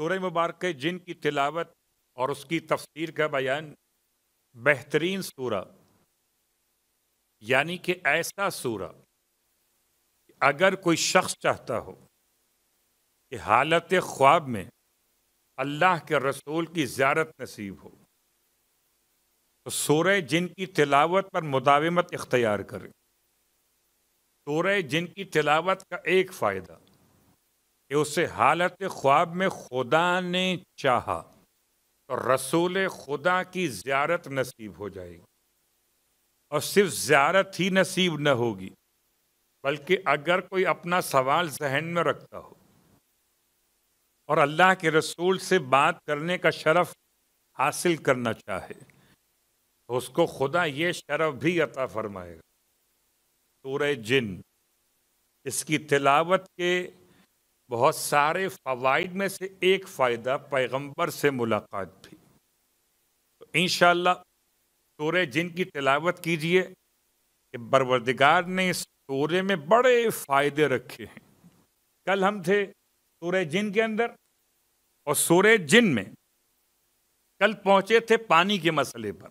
सूर मुबारक जिन की तिलावत और उसकी तफसीर का बयान बेहतरीन सूरा यानी कि ऐसा सूरा अगर कोई शख्स चाहता हो कि हालत ख्वाब में अल्लाह के रसूल की ज्यारत नसीब हो तो सूर्य जिन की तिलावत पर मुदावमत इख्तियार करें सूर्य जिन की तिलावत का एक फ़ायदा कि उसे हालत ख्वाब में खुदा ने चाहा तो रसूल खुदा की ज्यारत नसीब हो जाएगी और सिर्फ ज्यारत ही नसीब न होगी बल्कि अगर कोई अपना सवाल जहन में रखता हो और अल्लाह के रसूल से बात करने का शरफ हासिल करना चाहे तो उसको खुदा ये शरफ भी अता फरमाएगा सूर जिन इसकी तिलावत के बहुत सारे फ़वाद में से एक फ़ायदा पैगंबर से मुलाकात थी तो इन शोर जिन की तिलावत कीजिए कि बरवरदिगार ने इस सूर्य में बड़े फ़ायदे रखे हैं कल हम थे सूर्य जिन के अंदर और सूर्य जिन में कल पहुंचे थे पानी के मसले पर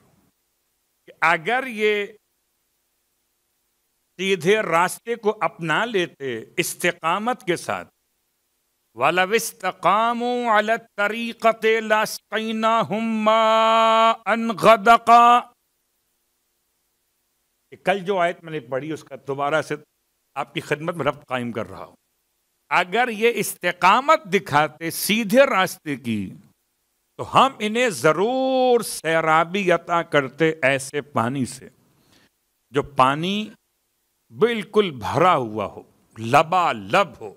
कि अगर ये सीधे रास्ते को अपना लेते इस्तेकामत के साथ कल जो आयत मैंने पढ़ी उसका दोबारा से आपकी खिदमत में रब कायम कर रहा हूं अगर ये इस्तकामत दिखाते सीधे रास्ते की तो हम इन्हें ज़रूर सैराबी अता करते ऐसे पानी से जो पानी बिल्कुल भरा हुआ हो लबा लब हो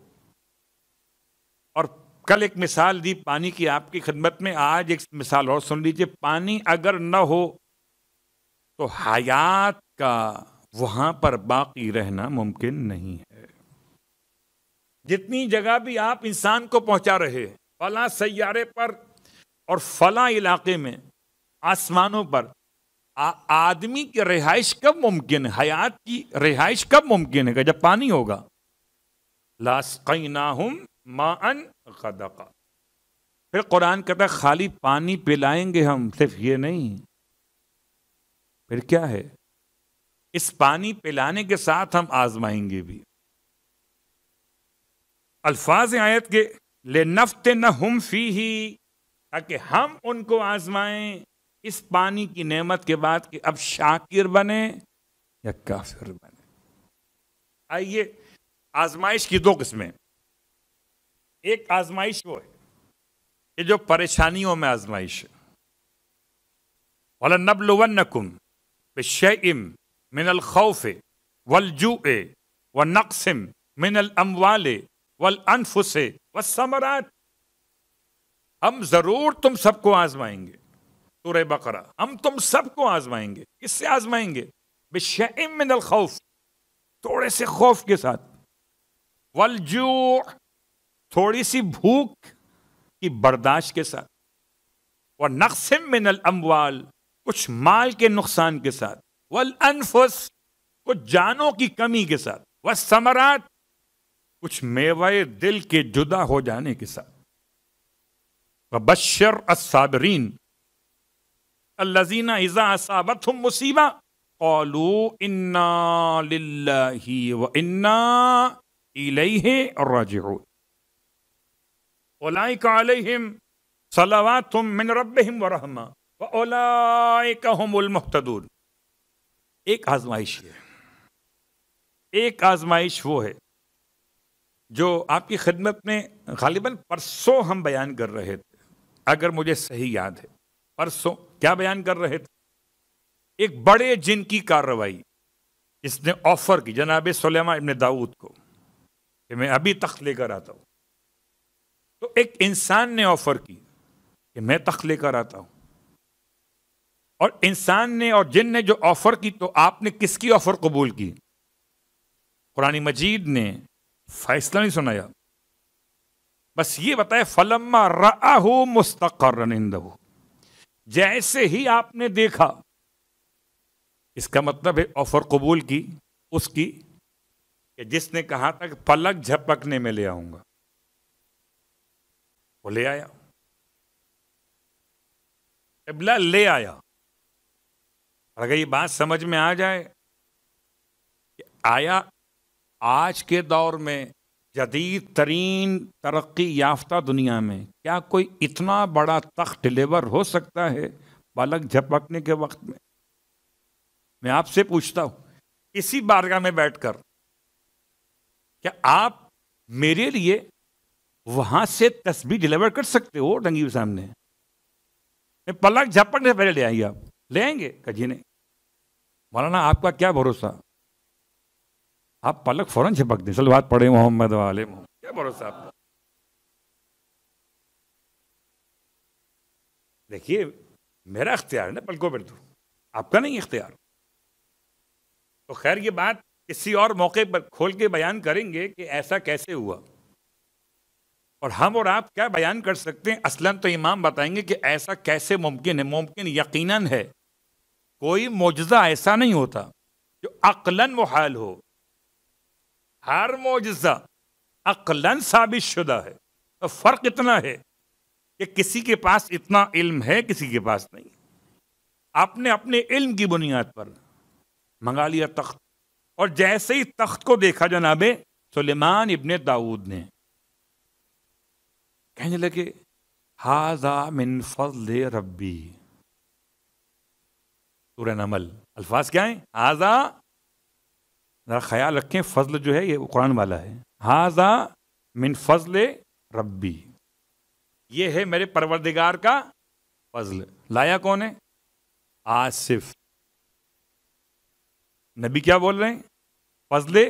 कल एक मिसाल दी पानी की आपकी खिदमत में आज एक मिसाल और सुन लीजिए पानी अगर न हो तो हयात का वहां पर बाकी रहना मुमकिन नहीं है जितनी जगह भी आप इंसान को पहुंचा रहे फला सैारे पर और फला इलाके में आसमानों पर आदमी की रिहाइश कब मुमकिन है हयात की रिहाइश कब मुमकिन है जब पानी होगा लासकई ना हम मा अन गदका फिर कुरान कहता है खाली पानी पिलाएंगे हम सिर्फ ये नहीं फिर क्या है इस पानी पिलाने के साथ हम आजमाएंगे भी अल्फाज आयत के ले नफ्त न हम फी ही ताकि हम उनको आजमाएं इस पानी की नेमत के बाद कि अब शाकिर बने या काफिर बने आइए आजमाइश की दो किस्में एक आजमाइश वो है कि जो परेशानियों में आजमाइश है वाल नबलवन नकुम इम मिनल खौफ ए वल जू ए व नक्सम मिनल अमवाल वल अनफुसे व समरात हम जरूर तुम सबको आजमाएंगे तुर बकरा हम तुम सबको आजमाएंगे किससे आजमाएंगे बेशम मिनल खौफ थोड़े से खौफ के साथ वल जू थोड़ी सी भूख की बर्दाश्त के साथ और में नल अमवाल कुछ माल के नुकसान के साथ वल अनफुस कुछ जानों की कमी के साथ व समरात कुछ मेवे दिल के जुदा हो जाने के साथ व बशर असाबरीन अल्लाजीना इज़ा असाबत हम मुसीबा ओलू इन्ना व इन्ना इलैहि राजिऊन ओलाइकालम एक आजमाइश है एक आजमाइश वो है जो आपकी खिदमत में गालिबा परसों हम बयान कर रहे थे अगर मुझे सही याद है परसों क्या बयान कर रहे थे एक बड़े जिन की कार्रवाई इसने ऑफर की जनाब सलेमा इबन दाऊद को कि मैं अभी तख्त लेकर आता हूँ तो एक इंसान ने ऑफर की कि मैं तख लेकर आता हूं और इंसान ने और जिन ने जो ऑफर की तो आपने किसकी ऑफर कबूल की कुरानी मजीद ने फैसला नहीं सुनाया बस ये बताए फलम्मा राहू मुस्तकर जैसे ही आपने देखा इसका मतलब है ऑफर कबूल की उसकी कि जिसने कहा था कि पलक झपकने में ले आऊंगा वो ले आया कबला ले आया और अगर ये बात समझ में आ जाए कि आया आज के दौर में जदीद तरीन तरक्की याफ्ता दुनिया में क्या कोई इतना बड़ा तख्त डिलीवर हो सकता है बालक झपकने के वक्त में मैं आपसे पूछता हूं इसी बारगाह में बैठकर क्या आप मेरे लिए वहां से तस्वीर डिलीवर कर सकते हो के सामने पलक झपक से पहले ले आइए आप ले आएंगे कजी नहीं मौलाना आपका क्या भरोसा आप पलक फौरन झपक दें बात पढ़े मोहम्मद वाले क्या भरोसा आपका देखिए मेरा अख्तियार है ना पलकों पर तो आपका नहीं अख्तियार तो खैर ये बात किसी और मौके पर खोल के बयान करेंगे कि ऐसा कैसे हुआ और हम और आप क्या बयान कर सकते हैं असलन तो इमाम बताएंगे कि ऐसा कैसे मुमकिन है मुमकिन यकीनन है कोई मुजज़ा ऐसा नहीं होता जो अकलन मुहाल हो हर मुजज़ा अकलन साबित शुदा है तो फ़र्क इतना है कि किसी के पास इतना इल्म है किसी के पास नहीं आपने अपने इल्म की बुनियाद पर मंगा लिया तख्त और जैसे ही तख्त को देखा जनाबे सुलेमान इबन दाऊद ने कहने लगे हाजा मिन फजल रब्बी सूर्य नमल अल्फाज क्या है हाजा ज़रा ख्याल रखें फजल जो है ये कुरान वाला है हाजा मिन फजल रब्बी ये है मेरे परवरदिगार का फजल लाया कौन है आसिफ नबी क्या बोल रहे हैं फजल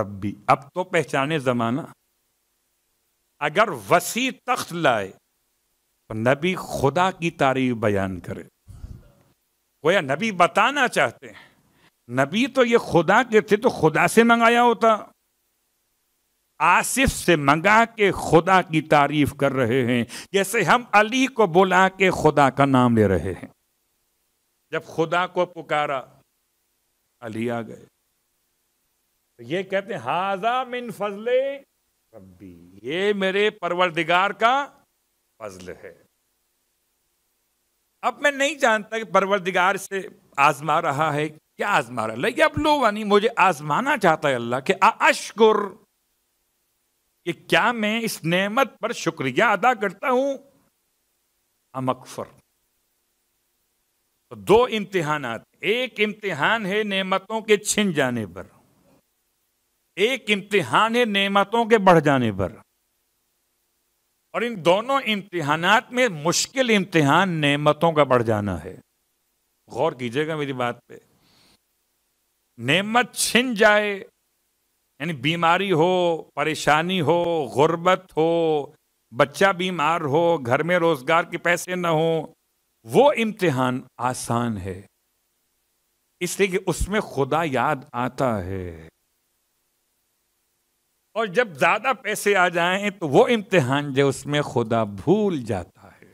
रब्बी अब तो पहचाने ज़माना अगर वसी तख्त लाए तो नबी खुदा की तारीफ बयान करे गोया नबी बताना चाहते हैं नबी तो ये खुदा के थे तो खुदा से मंगाया होता आसिफ से मंगा के खुदा की तारीफ कर रहे हैं जैसे हम अली को बुला के खुदा का नाम ले रहे हैं जब खुदा को पुकारा अली आ गए तो ये कहते हैं हाजा मिन फजले रब्बी ये मेरे परवरदिगार का फजल है अब मैं नहीं जानता कि परवरदिगार से आजमा रहा है क्या आजमा रहा है लेकिन अब लोग यानी मुझे आजमाना चाहता है अल्लाह कि अशकुर कि क्या मैं इस नेमत पर शुक्रिया अदा करता हूं अमकफर तो दो इम्तिहान एक इम्तिहान है नेमतों के छिन जाने पर एक इम्तिहान है नेमतों के बढ़ जाने पर और इन दोनों इम्तिहान में मुश्किल इम्तिहान नेमतों का बढ़ जाना है गौर कीजिएगा मेरी बात पे नेमत छिन जाए यानी बीमारी हो परेशानी हो गुर्बत हो बच्चा बीमार हो घर में रोजगार के पैसे ना हो वो इम्तिहान आसान है इसलिए कि उसमें खुदा याद आता है और जब ज़्यादा पैसे आ जाएं तो वो इम्तिहान जो उसमें खुदा भूल जाता है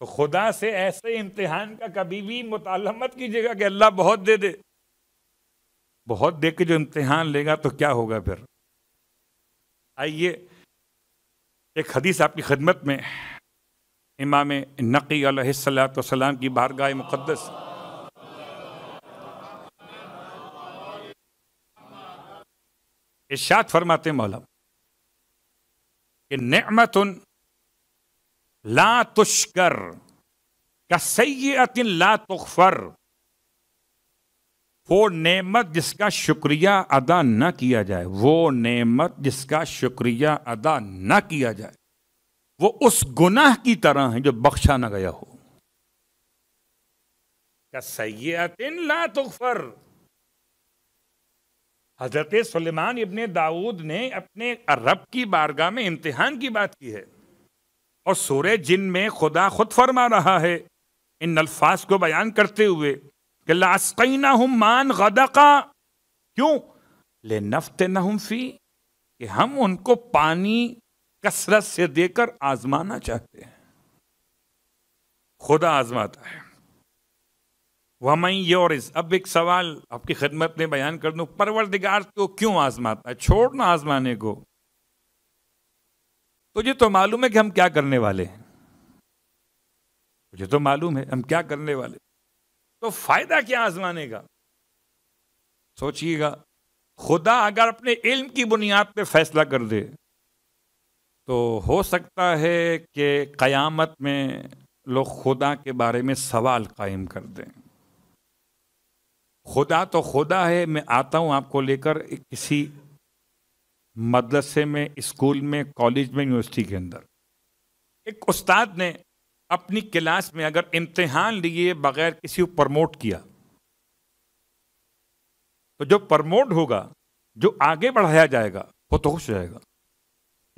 तो खुदा से ऐसे इम्तिहान का कभी भी मुताल मत कीजिएगा कि अल्लाह बहुत दे दे बहुत दे के जो इम्तिहान लेगा तो क्या होगा फिर आइए एक हदीस आपकी खदमत में इमाम नकी सलाम की बारगाह मुक़दस इर्शाद फरमाते मौला कि नमत ला तुष्कर का सैतिन ला तुखर वो नेमत जिसका शुक्रिया अदा न किया जाए वो नेमत जिसका शुक्रिया अदा न किया जाए वो उस गुनाह की तरह है जो बख्शा न गया हो का सैतिन ला तुखर हजरत सलेमान इबन दाऊद ने अपने रब की बारगाह में इम्तिहान की बात की है और सोरे जिन में खुदा खुद फरमा रहा है इन अल्फाज को बयान करते हुए हम मान गदका क्यों ले नफ्त न फी कि हम उनको पानी कसरत से देकर आजमाना चाहते हैं खुदा आजमाता है वमई योरिस अब एक सवाल आपकी खदमत में बयान कर दू परवरदिगार को क्यों आजमाता है छोड़ना आजमाने को तुझे तो मालूम है कि हम क्या करने वाले हैं मुझे तो मालूम है हम क्या करने वाले तो फायदा क्या आजमाने का सोचिएगा खुदा अगर अपने इल्म की बुनियाद पे फैसला कर दे तो हो सकता है कि क़यामत में लोग खुदा के बारे में सवाल कायम कर दें खुदा तो खुदा है मैं आता हूँ आपको लेकर किसी मदरसे में स्कूल में कॉलेज में यूनिवर्सिटी के अंदर एक उस्ताद ने अपनी क्लास में अगर इम्तिहान लिए बगैर किसी को प्रमोट किया तो जो प्रमोट होगा जो आगे बढ़ाया जाएगा वो तो खुश जाएगा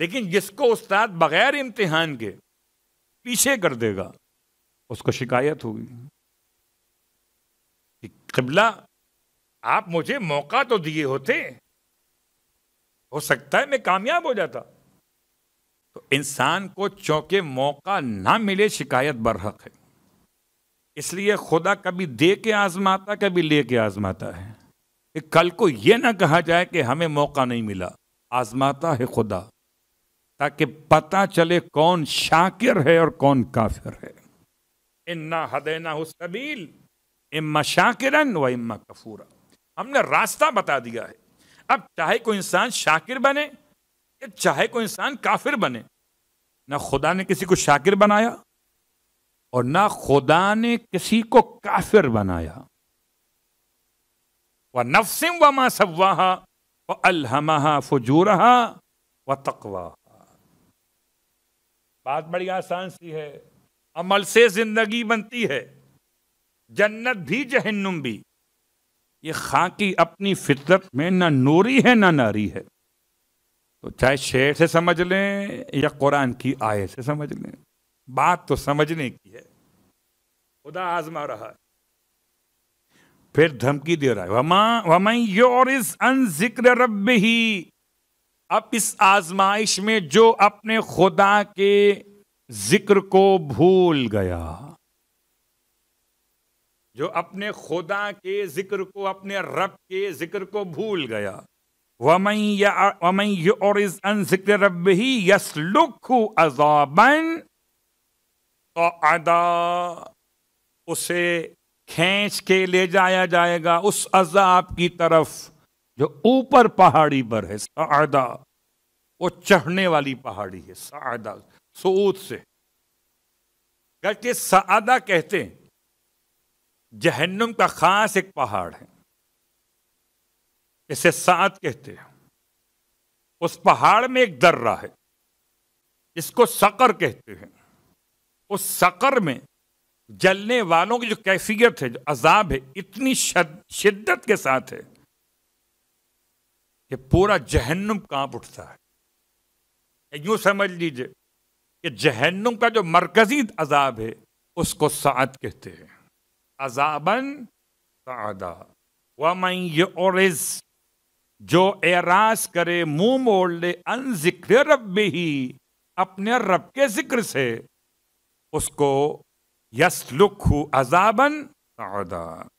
लेकिन जिसको उस्ताद बगैर इम्तिहान के पीछे कर देगा उसको शिकायत होगी किबला आप मुझे मौका तो दिए होते हो सकता है मैं कामयाब हो जाता तो इंसान को चौके मौका ना मिले शिकायत बरहक है इसलिए खुदा कभी दे के आजमाता कभी ले के आजमाता है कि कल को यह ना कहा जाए कि हमें मौका नहीं मिला आजमाता है खुदा ताकि पता चले कौन शाकिर है और कौन काफिर है इन्ना हदैना सबील इम्मा शाकिरन व इम्मा कफूरा हमने रास्ता बता दिया है अब चाहे कोई इंसान शाकिर बने या चाहे कोई इंसान काफिर बने ना खुदा ने किसी को शाकिर बनाया और ना खुदा ने किसी को काफिर बनाया व नफसिम व मा सवाहा व अलहमा फजूरहा व तकवा बात बड़ी आसान सी है अमल से जिंदगी बनती है जन्नत भी जहन्नुम भी ये खाकी अपनी फितरत में ना नूरी है ना नारी है तो चाहे शेर से समझ लें या कुरान की आय से समझ लें बात तो समझने की है खुदा आजमा रहा है फिर धमकी दे रहा है वमा वमई योर इस अन जिक्र रब ही अब इस आजमाइश में जो अपने खुदा के जिक्र को भूल गया जो अपने खुदा के जिक्र को अपने रब के जिक्र को भूल गया रब ही अजाबन तो अदा उसे खींच के ले जाया जाएगा उस अजाब की तरफ जो ऊपर पहाड़ी पर है सादा वो चढ़ने वाली पहाड़ी है सादा सूद से गटे सादा कहते हैं जहन्नुम का खास एक पहाड़ है इसे सात कहते हैं उस पहाड़ में एक दर्रा है इसको सकर कहते हैं उस सकर में जलने वालों की जो कैफियत है जो अजाब है इतनी शिद्दत के साथ है कि पूरा जहन्नुम कांप उठता है यूं समझ लीजिए कि जहन्नुम का जो मरकजी अजाब है उसको सात कहते हैं अजाबन सदा और जो एराज करे मुंह मोड़ ले अन जिक्र रब ही अपने रब के जिक्र से उसको यसलुक अजाबन सदा